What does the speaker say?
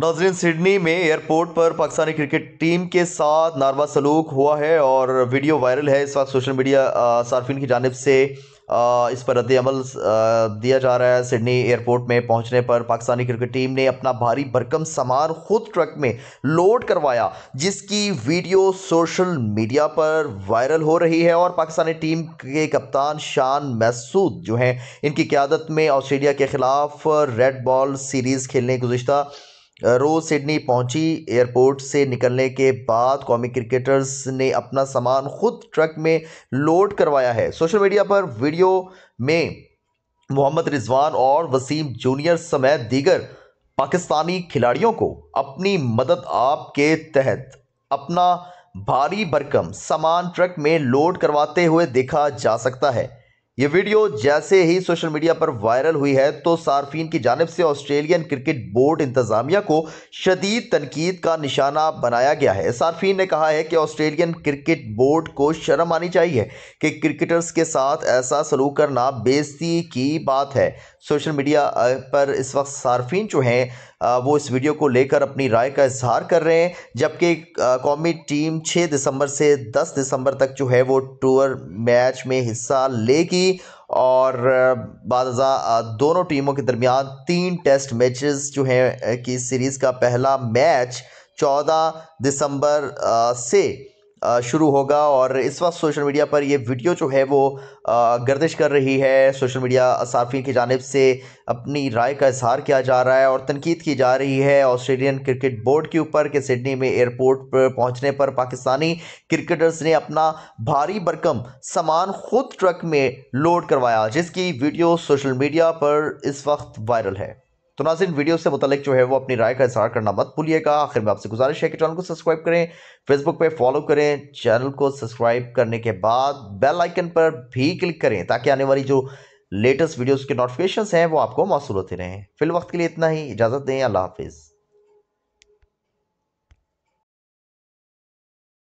नाजरीन सिडनी में एयरपोर्ट पर पाकिस्तानी क्रिकेट टीम के साथ नारवा सलूक हुआ है और वीडियो वायरल है इस वक्त सोशल मीडिया सार्फिन की जानब से आ, इस पर रद्दमल दिया जा रहा है सिडनी एयरपोर्ट में पहुंचने पर पाकिस्तानी क्रिकेट टीम ने अपना भारी भरकम सामान खुद ट्रक में लोड करवाया जिसकी वीडियो सोशल मीडिया पर वायरल हो रही है और पाकिस्तानी टीम के कप्तान शान मैसूद जो हैं इनकी क्यादत में ऑस्ट्रेलिया के ख़िलाफ़ रेड बॉल सीरीज़ खेलने गुज्तर रोज़ सिडनी पहुंची एयरपोर्ट से निकलने के बाद कौमी क्रिकेटर्स ने अपना सामान खुद ट्रक में लोड करवाया है सोशल मीडिया पर वीडियो में मोहम्मद रिजवान और वसीम जूनियर समेत दीगर पाकिस्तानी खिलाड़ियों को अपनी मदद आप के तहत अपना भारी भरकम सामान ट्रक में लोड करवाते हुए देखा जा सकता है ये वीडियो जैसे ही सोशल मीडिया पर वायरल हुई है तो सार्फिन की जानब से ऑस्ट्रेलियन क्रिकेट बोर्ड इंतजामिया को शदीद तनकीद का निशाना बनाया गया है सार्फिन ने कहा है कि ऑस्ट्रेलियन क्रिकेट बोर्ड को शर्म आनी चाहिए कि क्रिकेटर्स के साथ ऐसा सलूक करना बेजती की बात है सोशल मीडिया पर इस वक्त सार्फिन जो हैं वो इस वीडियो को लेकर अपनी राय का इजहार कर रहे हैं जबकि कौमी टीम 6 दिसंबर से 10 दिसंबर तक जो है वो टूर मैच में हिस्सा लेगी थी और बाद दोनों टीमों के दरमियान तीन टेस्ट मैचेस जो हैं कि सीरीज़ का पहला मैच 14 दिसंबर से शुरू होगा और इस वक्त सोशल मीडिया पर ये वीडियो जो है वो गर्दिश कर रही है सोशल मीडिया सार्फी की जानब से अपनी राय का इजहार किया जा रहा है और तनकीद की जा रही है ऑस्ट्रेलियन क्रिकेट बोर्ड के ऊपर कि सिडनी में एयरपोर्ट पर पहुँचने पर पाकिस्तानी क्रिकेटर्स ने अपना भारी भरकम सामान खुद ट्रक में लोड करवाया जिसकी वीडियो सोशल मीडिया पर इस वक्त वायरल है तो नाजिन वीडियो से मुतलिक जो है वो अपनी राय का इजहार करना मत भूलिएगा आखिर में आपसे गुजारिश है कि चैनल को सब्सक्राइब करें फेसबुक पे फॉलो करें चैनल को सब्सक्राइब करने के बाद बेल आइकन पर भी क्लिक करें ताकि आने वाली जो लेटेस्ट वीडियोज़ के नोटिफिकेशन हैं वो आपको मौसू होते रहें फिल वक्त के लिए इतना ही इजाज़त दें अल्लाह हाफिज़